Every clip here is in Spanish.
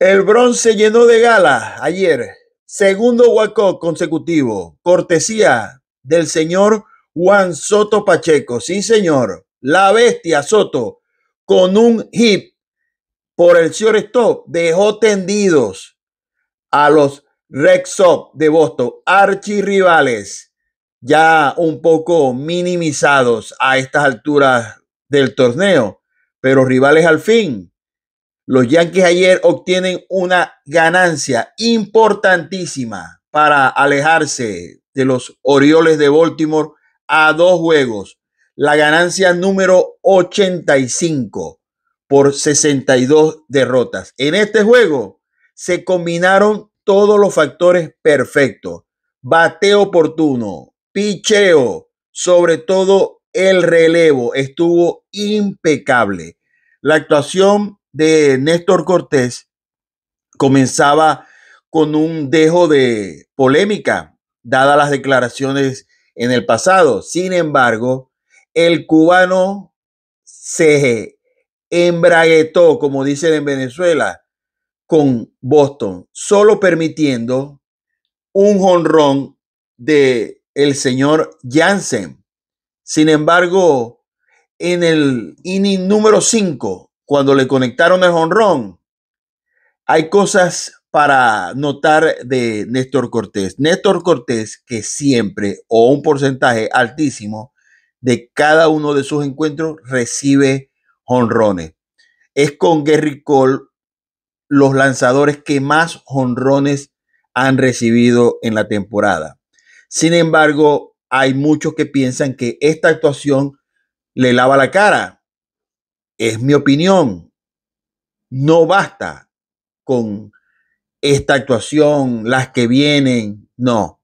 El bronce llenó de gala ayer, segundo Waco consecutivo, cortesía del señor Juan Soto Pacheco. Sí, señor, la bestia Soto con un hip por el Señor stop dejó tendidos a los Rexop de Boston, archirrivales ya un poco minimizados a estas alturas del torneo, pero rivales al fin los Yankees ayer obtienen una ganancia importantísima para alejarse de los Orioles de Baltimore a dos juegos. La ganancia número 85 por 62 derrotas. En este juego se combinaron todos los factores perfectos. Bateo oportuno, picheo, sobre todo el relevo estuvo impecable. La actuación de Néstor Cortés comenzaba con un dejo de polémica, dadas las declaraciones en el pasado. Sin embargo, el cubano se embraguetó, como dicen en Venezuela, con Boston, solo permitiendo un jonrón de el señor Jansen. Sin embargo, en el inning número 5 cuando le conectaron el jonrón. Hay cosas para notar de Néstor Cortés. Néstor Cortés, que siempre o un porcentaje altísimo de cada uno de sus encuentros recibe jonrones. Es con Gary Cole los lanzadores que más jonrones han recibido en la temporada. Sin embargo, hay muchos que piensan que esta actuación le lava la cara es mi opinión. No basta con esta actuación, las que vienen, no.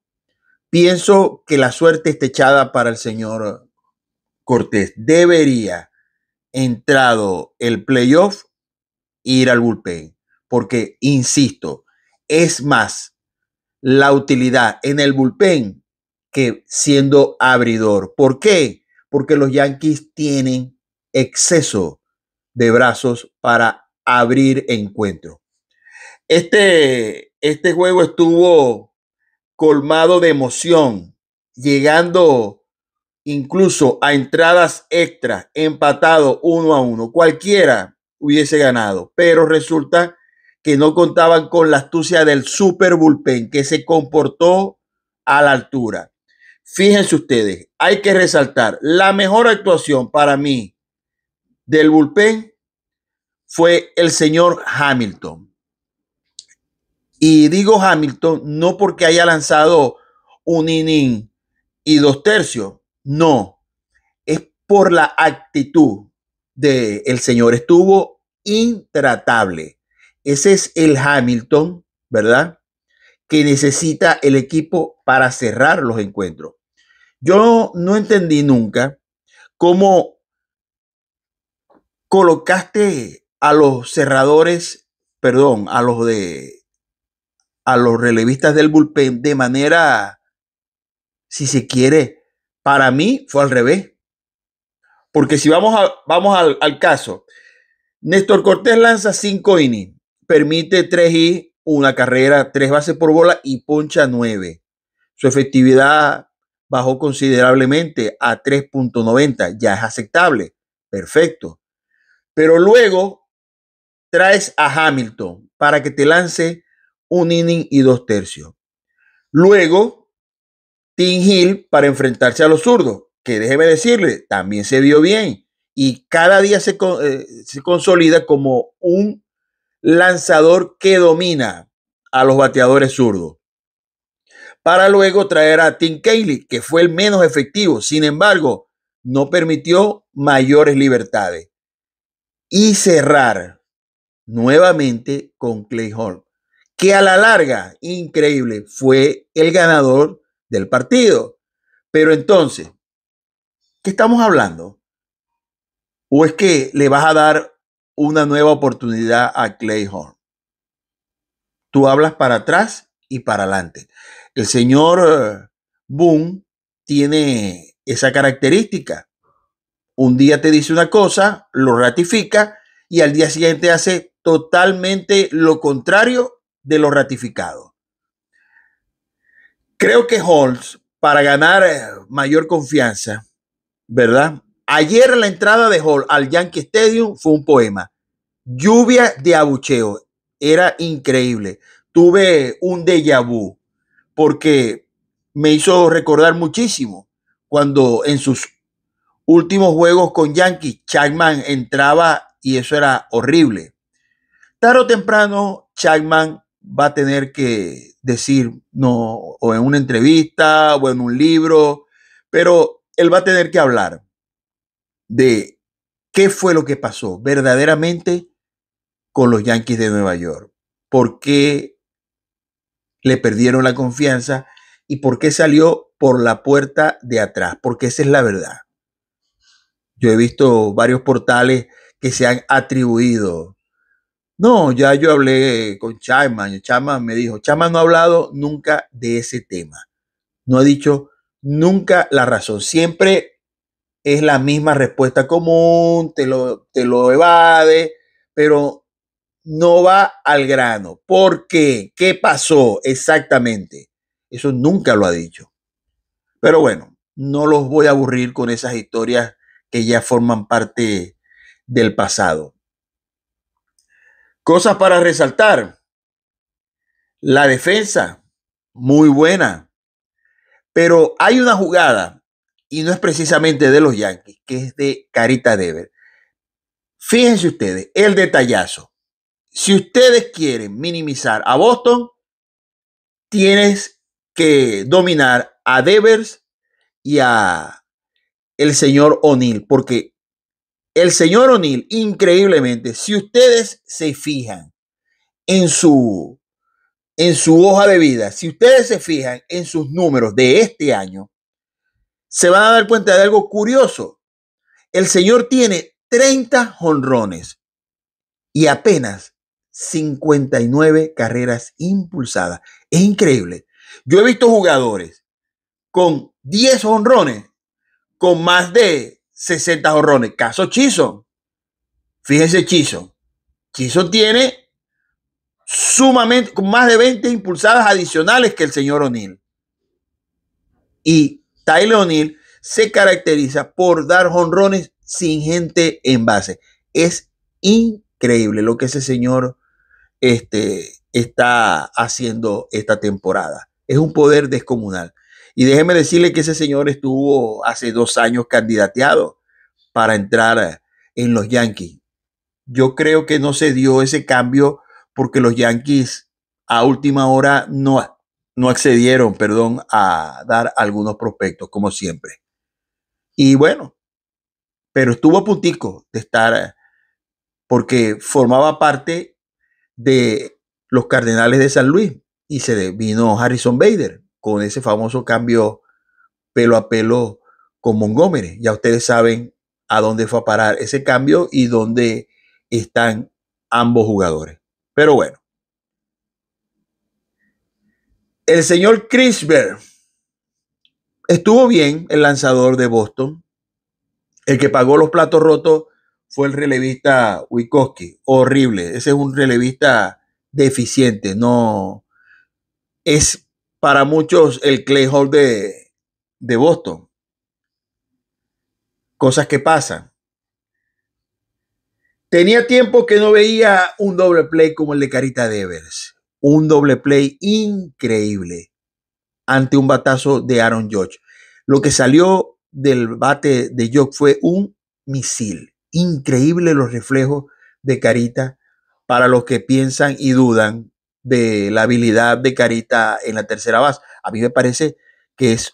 Pienso que la suerte está echada para el señor Cortés. Debería, entrado el playoff, ir al bullpen. Porque, insisto, es más la utilidad en el bullpen que siendo abridor. ¿Por qué? Porque los Yankees tienen exceso de brazos para abrir encuentro. Este, este juego estuvo colmado de emoción, llegando incluso a entradas extras, empatado uno a uno. Cualquiera hubiese ganado, pero resulta que no contaban con la astucia del super bullpen que se comportó a la altura. Fíjense ustedes, hay que resaltar la mejor actuación para mí del bullpen fue el señor Hamilton. Y digo Hamilton no porque haya lanzado un inning y dos tercios, no, es por la actitud del el señor. Estuvo intratable. Ese es el Hamilton, ¿verdad? Que necesita el equipo para cerrar los encuentros. Yo no entendí nunca cómo colocaste a los cerradores, perdón, a los de a los relevistas del bullpen de manera si se quiere, para mí fue al revés. Porque si vamos, a, vamos al, caso, Néstor Cortés lanza cinco innings, permite 3 y una carrera, tres bases por bola y poncha 9. Su efectividad bajó considerablemente a 3.90, ya es aceptable, perfecto pero luego traes a Hamilton para que te lance un inning y dos tercios. Luego, Tim Hill para enfrentarse a los zurdos, que déjeme decirle, también se vio bien y cada día se, eh, consolida como un lanzador que domina a los bateadores zurdos para luego traer a Tim Cayley, que fue el menos efectivo. Sin embargo, no permitió mayores libertades y cerrar nuevamente con Clay Hall, que a la larga, increíble, fue el ganador del partido. Pero entonces, ¿qué estamos hablando? ¿O es que le vas a dar una nueva oportunidad a Clay Hall? Tú hablas para atrás y para adelante. El señor eh, Boone tiene esa característica. Un día te dice una cosa, lo ratifica y al día siguiente hace totalmente lo contrario de lo ratificado. Creo que Holmes, para ganar eh, mayor confianza, ¿verdad? Ayer la entrada de Hall al Yankee Stadium fue un poema. Lluvia de abucheo. Era increíble. Tuve un déjà vu porque me hizo recordar muchísimo cuando en sus últimos juegos con Yankees, Chapman entraba y eso era horrible. Tarde o temprano, Chapman va a tener que decir, no, o en una entrevista o en un libro, pero él va a tener que hablar de qué fue lo que pasó verdaderamente con los Yankees de Nueva York, por qué le perdieron la confianza y por qué salió por la puerta de atrás, porque esa es la verdad. Yo he visto varios portales que se han atribuido. No, ya yo hablé con Chama, Chama me dijo, Chama no ha hablado nunca de ese tema. No ha dicho nunca la razón. Siempre es la misma respuesta común, te lo, te lo evade, pero no va al grano. ¿Por qué? ¿Qué pasó exactamente? Eso nunca lo ha dicho. Pero bueno, no los voy a aburrir con esas historias que ya forman parte del pasado. Cosas para resaltar. La defensa, muy buena. Pero hay una jugada, y no es precisamente de los Yankees, que es de Carita Devers. Fíjense ustedes, el detallazo. Si ustedes quieren minimizar a Boston, tienes que dominar a Devers y a el señor O'Neill, porque el señor O'Neill, increíblemente, si ustedes se fijan en su, en su hoja de vida, si ustedes se fijan en sus números de este año, se van a dar cuenta de algo curioso. El señor tiene 30 honrones y apenas 59 carreras impulsadas. Es increíble. Yo he visto jugadores con 10 honrones con más de 60 jorrones Caso Chiso, Fíjense Chiso. Chiso tiene sumamente, con más de 20 impulsadas adicionales que el señor O'Neill. Y Tyler O'Neill se caracteriza por dar jonrones sin gente en base. Es increíble lo que ese señor este, está haciendo esta temporada. Es un poder descomunal. Y déjeme decirle que ese señor estuvo hace dos años candidateado para entrar en los Yankees. Yo creo que no se dio ese cambio porque los Yankees a última hora no, no accedieron, perdón, a dar algunos prospectos, como siempre. Y bueno, pero estuvo a puntico de estar, porque formaba parte de los Cardenales de San Luis y se vino Harrison Bader con ese famoso cambio pelo a pelo con Montgomery. Ya ustedes saben a dónde fue a parar ese cambio y dónde están ambos jugadores. Pero bueno. El señor Crisberg estuvo bien el lanzador de Boston. El que pagó los platos rotos fue el relevista Wikowski. Horrible. Ese es un relevista deficiente. No es para muchos el Clay Hall de, Boston. Cosas que pasan. Tenía tiempo que no veía un doble play como el de Carita Devers. Un doble play increíble ante un batazo de Aaron George. Lo que salió del bate de George fue un misil. Increíble los reflejos de Carita para los que piensan y dudan de la habilidad de Carita en la tercera base. A mí me parece que es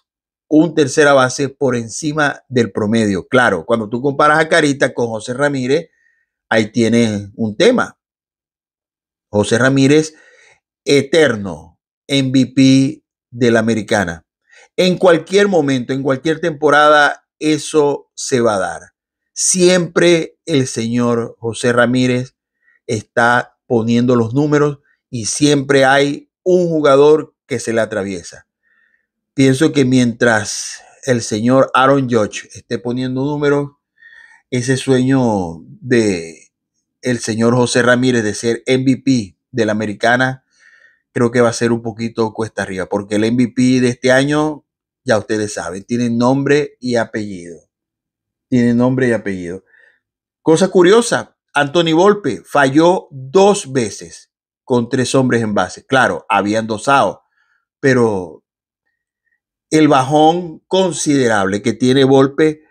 un tercera base por encima del promedio. Claro, cuando tú comparas a Carita con José Ramírez, ahí tienes un tema. José Ramírez, eterno MVP de la americana. En cualquier momento, en cualquier temporada, eso se va a dar. Siempre el señor José Ramírez está poniendo los números y siempre hay un jugador que se le atraviesa. Pienso que mientras el señor Aaron Judge esté poniendo números, ese sueño de el señor José Ramírez de ser MVP de la americana, creo que va a ser un poquito cuesta arriba, porque el MVP de este año, ya ustedes saben, tiene nombre y apellido. Tiene nombre y apellido. Cosa curiosa, Anthony Volpe falló dos veces con tres hombres en base. Claro, habían dosado, pero el bajón considerable que tiene Volpe,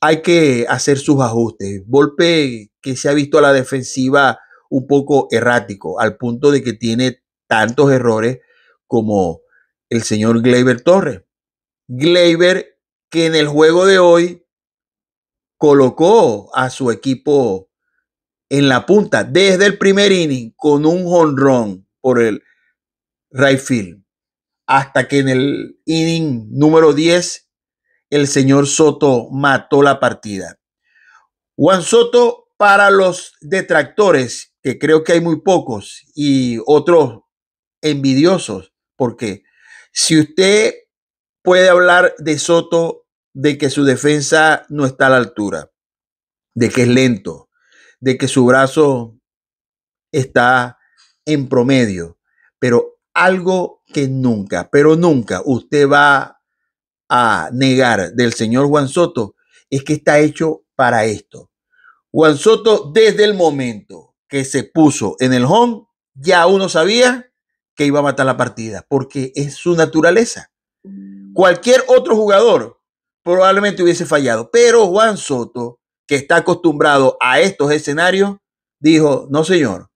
hay que hacer sus ajustes. Volpe que se ha visto a la defensiva un poco errático, al punto de que tiene tantos errores como el señor Gleiber Torres. Gleiber, que en el juego de hoy colocó a su equipo en la punta desde el primer inning con un jonrón por el right field. Hasta que en el inning número 10, el señor Soto mató la partida. Juan Soto, para los detractores, que creo que hay muy pocos, y otros envidiosos, porque si usted puede hablar de Soto, de que su defensa no está a la altura, de que es lento, de que su brazo está en promedio, pero algo que nunca, pero nunca usted va a negar del señor Juan Soto es que está hecho para esto. Juan Soto desde el momento que se puso en el home, ya uno sabía que iba a matar la partida, porque es su naturaleza. Mm. Cualquier otro jugador probablemente hubiese fallado, pero Juan Soto que está acostumbrado a estos escenarios, dijo, no señor,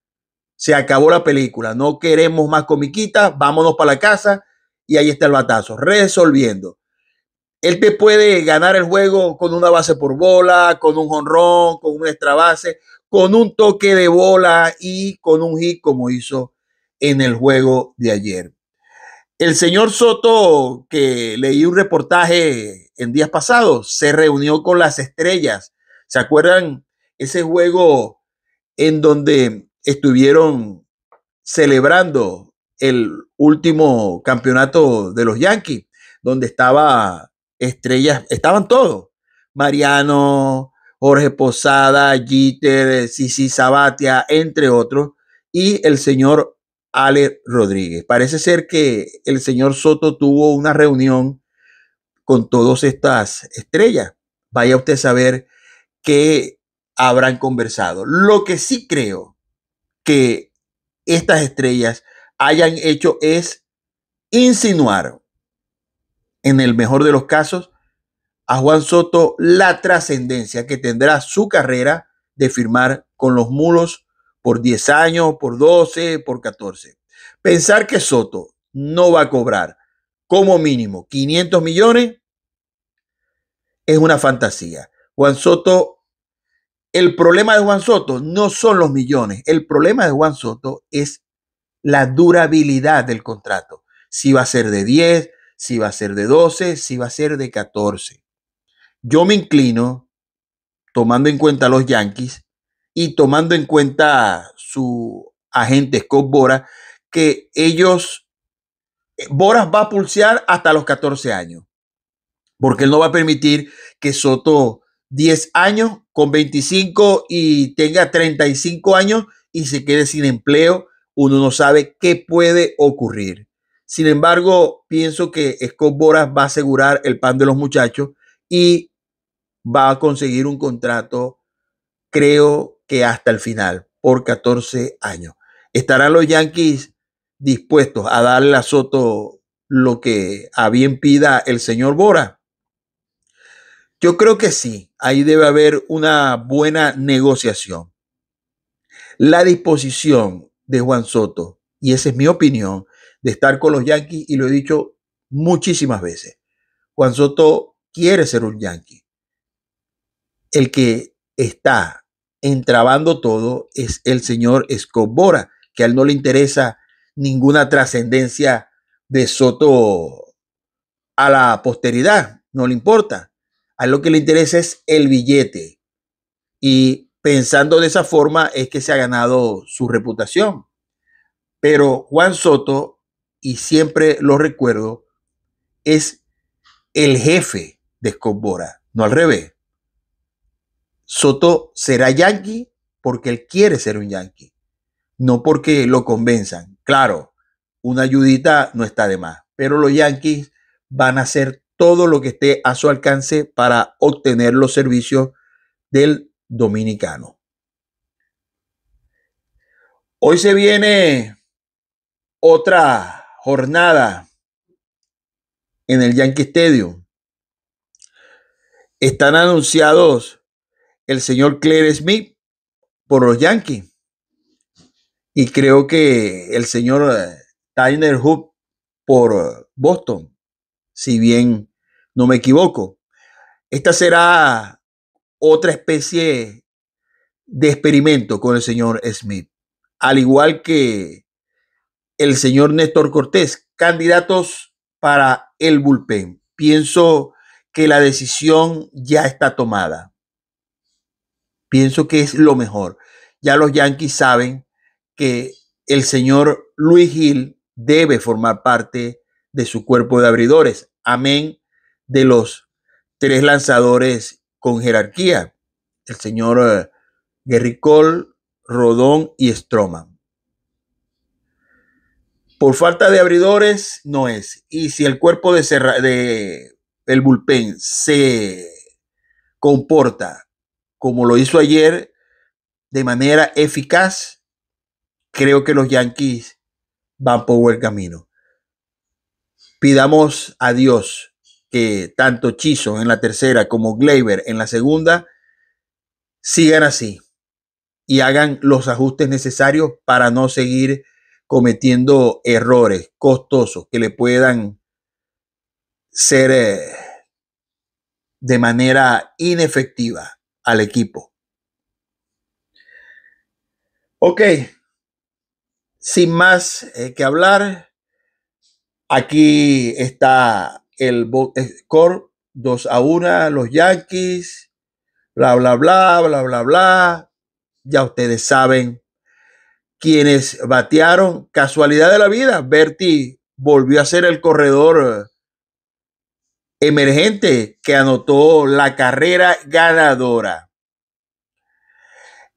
se acabó la película, no queremos más comiquitas, vámonos para la casa y ahí está el batazo, resolviendo. Él te puede ganar el juego con una base por bola, con un jonrón, con una extra base, con un toque de bola y con un hit como hizo en el juego de ayer. El señor Soto, que leí un reportaje en días pasados, se reunió con las estrellas ¿Se acuerdan ese juego en donde estuvieron celebrando el último campeonato de los Yankees, donde estaba estrellas, estaban todos, Mariano, Jorge Posada, Jeter, Sisi Sabatia, entre otros, y el señor Ale Rodríguez. Parece ser que el señor Soto tuvo una reunión con todas estas estrellas. Vaya usted a saber que habrán conversado. Lo que sí creo que estas estrellas hayan hecho es insinuar, en el mejor de los casos, a Juan Soto la trascendencia que tendrá su carrera de firmar con los mulos por 10 años, por 12, por 14. Pensar que Soto no va a cobrar como mínimo 500 millones es una fantasía. Juan Soto, el problema de Juan Soto no son los millones, el problema de Juan Soto es la durabilidad del contrato. Si va a ser de 10, si va a ser de 12, si va a ser de 14. Yo me inclino, tomando en cuenta a los Yankees y tomando en cuenta su agente Scott Boras, que ellos, eh, Boras va a pulsear hasta los 14 años, porque él no va a permitir que Soto 10 años con 25 y tenga 35 años y se quede sin empleo, uno no sabe qué puede ocurrir. Sin embargo, pienso que Scott Boras va a asegurar el pan de los muchachos y va a conseguir un contrato, creo que hasta el final, por 14 años. ¿Estarán los Yankees dispuestos a darle a Soto lo que a bien pida el señor Boras? Yo creo que sí, ahí debe haber una buena negociación. La disposición de Juan Soto, y esa es mi opinión, de estar con los Yankees, y lo he dicho muchísimas veces. Juan Soto quiere ser un Yankee. El que está entrabando todo es el señor Scott Bora, que a él no le interesa ninguna trascendencia de Soto a la posteridad, no le importa. A lo que le interesa es el billete. Y pensando de esa forma es que se ha ganado su reputación. Pero Juan Soto, y siempre lo recuerdo, es el jefe de escobora no al revés. Soto será yankee porque él quiere ser un yankee, no porque lo convenzan. Claro, una ayudita no está de más, pero los yankees van a ser todo lo que esté a su alcance para obtener los servicios del dominicano. Hoy se viene otra jornada en el Yankee Stadium. Están anunciados el señor Claire Smith por los Yankees. Y creo que el señor Tyner Hoop por Boston, si bien no me equivoco. Esta será otra especie de experimento con el señor Smith, al igual que el señor Néstor Cortés, candidatos para el bullpen. Pienso que la decisión ya está tomada. Pienso que es lo mejor. Ya los Yankees saben que el señor Luis Gil debe formar parte de su cuerpo de abridores. Amén de los tres lanzadores con jerarquía, el señor eh, Guerricol, Rodón y Stroman. Por falta de abridores no es. Y si el cuerpo de, de el bullpen se comporta como lo hizo ayer de manera eficaz, creo que los Yankees van por buen camino. Pidamos a Dios que tanto Chiso en la tercera como Gleyber en la segunda sigan así y hagan los ajustes necesarios para no seguir cometiendo errores costosos que le puedan ser eh, de manera inefectiva al equipo. Ok, sin más eh, que hablar, aquí está el score 2 a 1 los Yankees, bla, bla, bla, bla, bla, bla. Ya ustedes saben quienes batearon. Casualidad de la vida, Berti volvió a ser el corredor eh, emergente que anotó la carrera ganadora.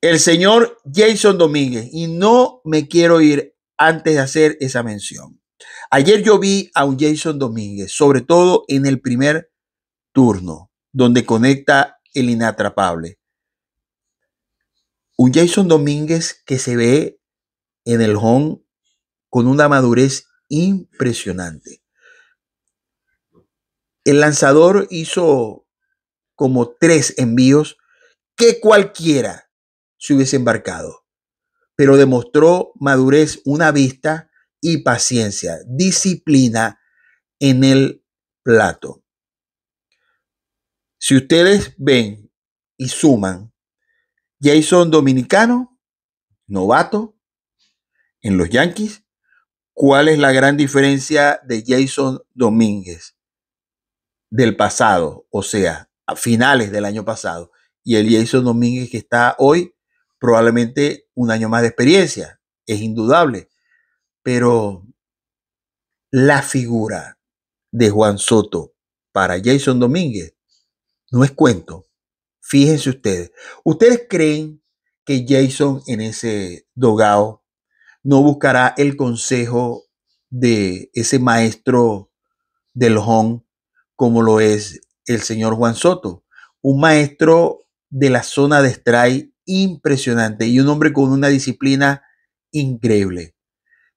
El señor Jason Domínguez, y no me quiero ir antes de hacer esa mención. Ayer yo vi a un Jason Domínguez, sobre todo en el primer turno, donde conecta el inatrapable. Un Jason Domínguez que se ve en el home con una madurez impresionante. El lanzador hizo como tres envíos que cualquiera se hubiese embarcado, pero demostró madurez, una vista y paciencia, disciplina en el plato. Si ustedes ven y suman, Jason Dominicano, novato, en los Yankees, ¿cuál es la gran diferencia de Jason Domínguez del pasado, o sea, a finales del año pasado, y el Jason Domínguez que está hoy, probablemente un año más de experiencia, es indudable pero la figura de Juan Soto para Jason Domínguez no es cuento. Fíjense ustedes, ¿ustedes creen que Jason en ese dogado no buscará el consejo de ese maestro del home como lo es el señor Juan Soto? Un maestro de la zona de strike impresionante y un hombre con una disciplina increíble.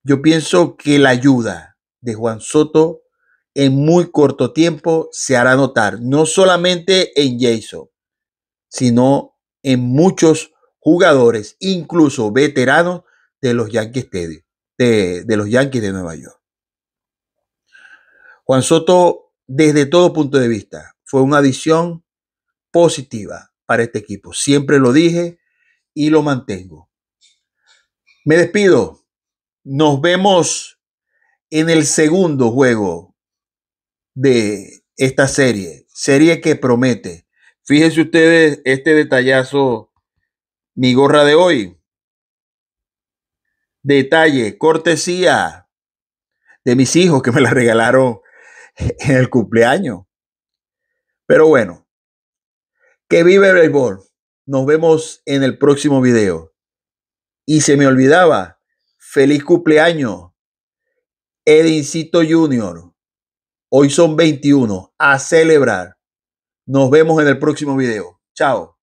Yo pienso que la ayuda de Juan Soto en muy corto tiempo se hará notar, no solamente en Jason, sino en muchos jugadores, incluso veteranos de los Yankees de, Nueva York. Juan Soto, desde todo punto de vista, fue una adición positiva para este equipo. Siempre lo dije y lo mantengo. Me despido. Nos vemos en el segundo juego de esta serie, serie que promete. Fíjense ustedes este detallazo, mi gorra de hoy. Detalle, cortesía de mis hijos que me la regalaron en el cumpleaños. Pero bueno, que vive el béisbol. Nos vemos en el próximo video. Y se me olvidaba feliz cumpleaños, Edincito Junior. Hoy son 21. A celebrar. Nos vemos en el próximo video. Chao.